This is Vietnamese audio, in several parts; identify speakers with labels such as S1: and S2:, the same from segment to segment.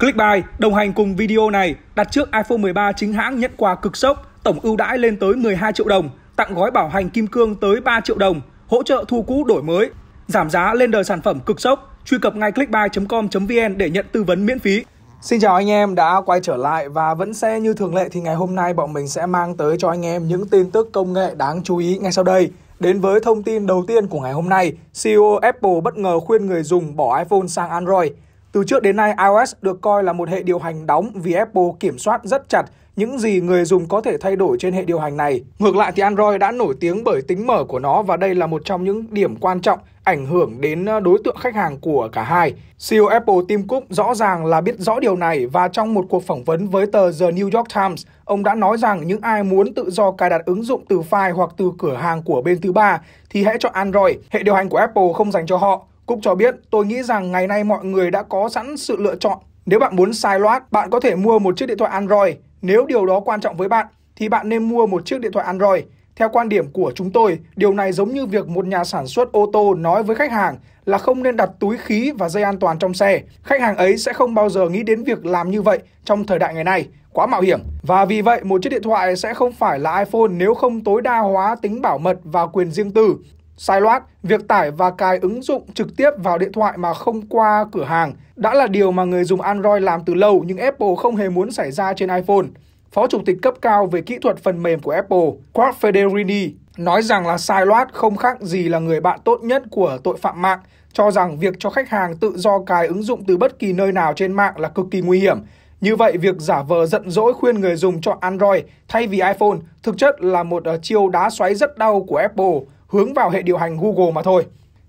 S1: Clickbuy đồng hành cùng video này đặt trước iPhone 13 chính hãng nhận quà cực sốc, tổng ưu đãi lên tới 12 triệu đồng, tặng gói bảo hành kim cương tới 3 triệu đồng, hỗ trợ thu cũ đổi mới, giảm giá lên đời sản phẩm cực sốc. Truy cập ngay clickbuy.com.vn để nhận tư vấn miễn phí. Xin chào anh em đã quay trở lại và vẫn sẽ như thường lệ thì ngày hôm nay bọn mình sẽ mang tới cho anh em những tin tức công nghệ đáng chú ý ngay sau đây. Đến với thông tin đầu tiên của ngày hôm nay, CEO Apple bất ngờ khuyên người dùng bỏ iPhone sang Android – từ trước đến nay, iOS được coi là một hệ điều hành đóng vì Apple kiểm soát rất chặt những gì người dùng có thể thay đổi trên hệ điều hành này. Ngược lại thì Android đã nổi tiếng bởi tính mở của nó và đây là một trong những điểm quan trọng ảnh hưởng đến ờ, đối tượng khách hàng của cả hai. CEO Apple Tim Cook rõ ràng là biết rõ điều này và trong một cuộc phỏng vấn với tờ The New York Times, ông đã nói rằng những ai muốn tự do cài đặt ứng dụng từ file hoặc từ cửa hàng của bên thứ ba thì hãy chọn Android, hệ điều hành của Apple không dành cho họ. Cũng cho biết, tôi nghĩ rằng ngày nay mọi người đã có sẵn sự lựa chọn. Nếu bạn muốn sai loát, bạn có thể mua một chiếc điện thoại Android. Nếu điều đó quan trọng với bạn, thì bạn nên mua một chiếc điện thoại Android. Theo quan điểm của chúng tôi, điều này giống như việc một nhà sản xuất ô tô nói với khách hàng là không nên đặt túi khí và dây an toàn trong xe. Khách hàng ấy sẽ không bao giờ nghĩ đến việc làm như vậy trong thời đại ngày nay, quá mạo hiểm. Và vì vậy, một chiếc điện thoại sẽ không phải là iPhone nếu không tối đa hóa tính bảo mật và quyền riêng tư. Sai loát, việc tải và cài ứng dụng trực tiếp vào điện thoại mà không qua cửa hàng đã là điều mà người dùng Android làm từ lâu nhưng Apple không hề muốn xảy ra trên iPhone. Phó Chủ tịch cấp cao về kỹ thuật phần mềm của Apple, Quad Federini, nói rằng là sai loát không khác gì là người bạn tốt nhất của tội phạm mạng, cho rằng việc cho khách hàng tự do cài ứng dụng từ bất kỳ nơi nào trên mạng là cực kỳ nguy hiểm. Như vậy, việc giả vờ giận dỗi khuyên người dùng cho Android thay vì iPhone thực chất là một ờ, chiêu đá xoáy rất đau của Apple hướng vào hệ điều hành Google mà thôi.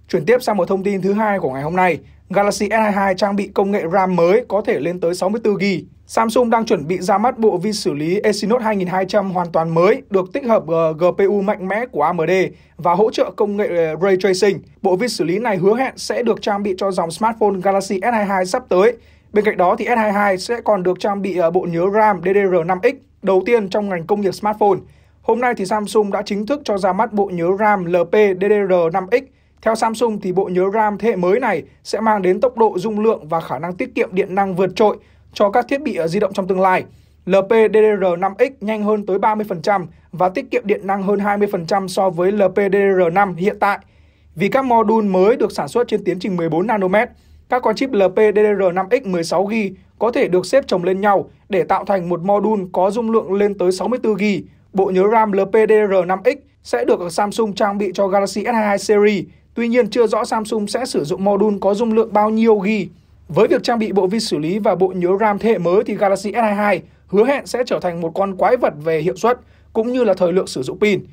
S1: Chuyển tiếp sang một thông tin thứ hai của ngày hôm nay, Galaxy S22 trang bị công nghệ RAM mới có thể lên tới 64GB. Samsung đang chuẩn bị ra mắt bộ vi xử lý Exynos 2200 hoàn toàn mới được tích hợp ờ, GPU mạnh mẽ của AMD và hỗ trợ công nghệ ờ, Ray Tracing. Bộ vi xử lý này hứa hẹn sẽ được trang bị cho dòng smartphone Galaxy S22 sắp tới. Bên cạnh đó thì S22 sẽ còn được trang bị ờ, bộ nhớ RAM DDR5X đầu tiên trong ngành công nghiệp smartphone. Hôm nay thì Samsung đã chính thức cho ra mắt bộ nhớ RAM LPDDR5X. Theo Samsung thì bộ nhớ RAM thế hệ mới này sẽ mang đến tốc độ dung lượng và khả năng tiết kiệm điện năng vượt trội cho các thiết bị ờ, di động trong tương lai. LPDDR5X nhanh hơn tới 30% và tiết kiệm điện năng hơn 20% so với LPDDR5 hiện tại. Vì các module mới được sản xuất trên tiến trình 14 nanomet, các con chip LPDDR5X 16GB có thể được xếp chồng lên nhau để tạo thành một module có dung lượng lên tới 64GB bộ nhớ RAM LPDDR5X sẽ được Samsung trang bị cho Galaxy S22 series. Tuy nhiên chưa rõ Samsung sẽ sử dụng module có dung lượng bao nhiêu ghi. Với việc trang bị bộ vi xử lý và bộ nhớ RAM thế hệ mới thì Galaxy S22 hứa hẹn sẽ trở thành một con quái vật về hiệu suất cũng như là thời lượng sử dụng pin.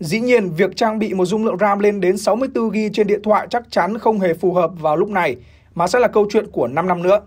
S1: Dĩ nhiên, việc trang bị một dung lượng RAM lên đến 64GB trên điện thoại chắc chắn không hề phù hợp vào lúc này, mà sẽ là câu chuyện của 5 năm nữa.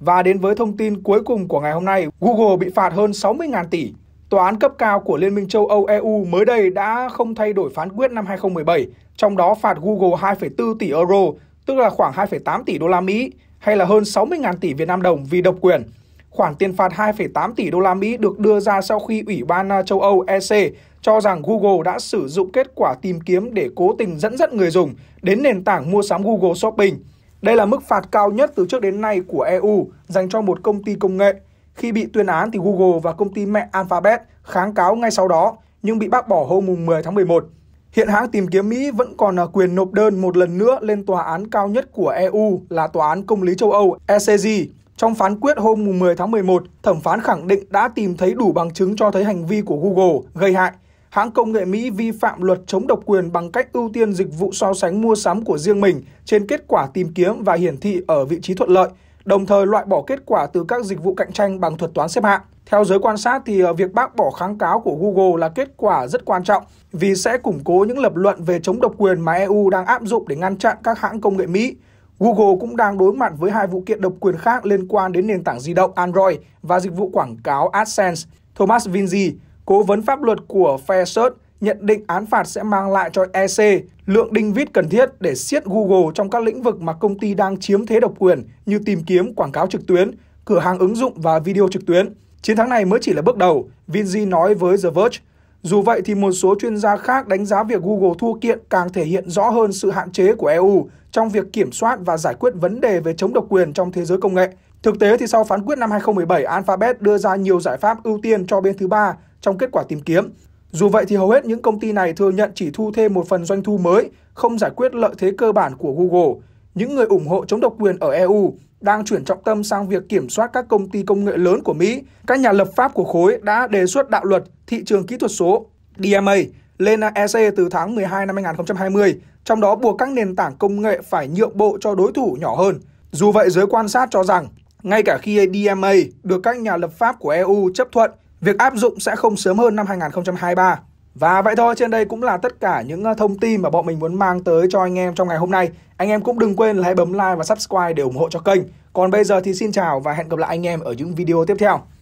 S1: Và đến với thông tin cuối cùng của ngày hôm nay, Google bị phạt hơn 60.000 tỷ Tòa án cấp cao của Liên minh châu Âu EU mới đây đã không thay đổi phán quyết năm 2017, trong đó phạt Google 2,4 tỷ euro, tức là khoảng 2,8 tỷ đô la Mỹ, hay là hơn 60.000 tỷ Việt Nam đồng vì độc quyền. Khoản tiền phạt 2,8 tỷ đô la Mỹ được đưa ra sau khi Ủy ban châu Âu EC cho rằng Google đã sử dụng kết quả tìm kiếm để cố tình dẫn dắt người dùng đến nền tảng mua sắm Google Shopping. Đây là mức phạt cao nhất từ trước đến nay của EU dành cho một công ty công nghệ. Khi bị tuyên án thì Google và công ty mẹ Alphabet kháng cáo ngay sau đó nhưng bị bác bỏ hôm 10 tháng 11. Hiện hãng tìm kiếm Mỹ vẫn còn à, quyền nộp đơn một lần nữa lên tòa án cao nhất của EU là Tòa án Công lý châu Âu ECJ. Trong phán quyết hôm 10 tháng 11, thẩm phán khẳng định đã tìm thấy đủ bằng chứng cho thấy hành vi của Google gây hại. Hãng công nghệ Mỹ vi phạm luật chống độc quyền bằng cách ưu tiên dịch vụ so sánh mua sắm của riêng mình trên kết quả tìm kiếm và hiển thị ở vị trí thuận lợi, đồng thời loại bỏ kết quả từ các dịch vụ cạnh tranh bằng thuật toán xếp hạng. Theo giới quan sát thì ờ, việc bác bỏ kháng cáo của Google là kết quả rất quan trọng vì sẽ củng cố những lập luận về chống độc quyền mà EU đang áp dụng để ngăn chặn các hãng công nghệ Mỹ. Google cũng đang đối mặt với hai vụ kiện độc quyền khác liên quan đến nền tảng di động Android và dịch vụ quảng cáo AdSense. Thomas Vinzi, cố vấn pháp luật của Fair Search nhận định án phạt sẽ mang lại cho EC lượng đinh vít cần thiết để siết Google trong các lĩnh vực mà công ty đang chiếm thế độc quyền như tìm kiếm quảng cáo trực tuyến, cửa hàng ứng dụng và video trực tuyến. Chiến thắng này mới chỉ là bước đầu, Vinji nói với The Verge. Dù vậy thì một số chuyên gia khác đánh giá việc Google thua kiện càng thể hiện rõ hơn sự hạn chế của EU trong việc kiểm soát và giải quyết vấn đề về chống độc quyền trong thế giới công nghệ. Thực tế thì sau phán quyết năm 2017, Alphabet đưa ra nhiều giải pháp ưu tiên cho bên thứ ba trong kết quả tìm kiếm. Dù vậy thì hầu hết những công ty này thừa nhận chỉ thu thêm một phần doanh thu mới, không giải quyết lợi thế cơ bản của Google. Những người ủng hộ chống độc quyền ở EU đang chuyển trọng tâm sang việc kiểm soát các công ty công nghệ lớn của Mỹ. Các nhà lập pháp của khối đã đề xuất đạo luật thị trường kỹ thuật số DMA lên EC từ tháng 12 năm 2020, trong đó buộc các nền tảng công nghệ phải nhượng bộ cho đối thủ nhỏ hơn. Dù vậy, giới quan sát cho rằng ngay cả khi e DMA được các nhà lập pháp của EU chấp thuận Việc áp dụng sẽ không sớm hơn năm 2023. Và vậy thôi, trên đây cũng là tất cả những ờ, thông tin mà bọn mình muốn mang tới cho anh em trong ngày hôm nay. Anh em cũng đừng quên là hãy bấm like và subscribe để ủng hộ cho kênh. Còn bây giờ thì xin chào và hẹn gặp lại anh em ở những video tiếp theo.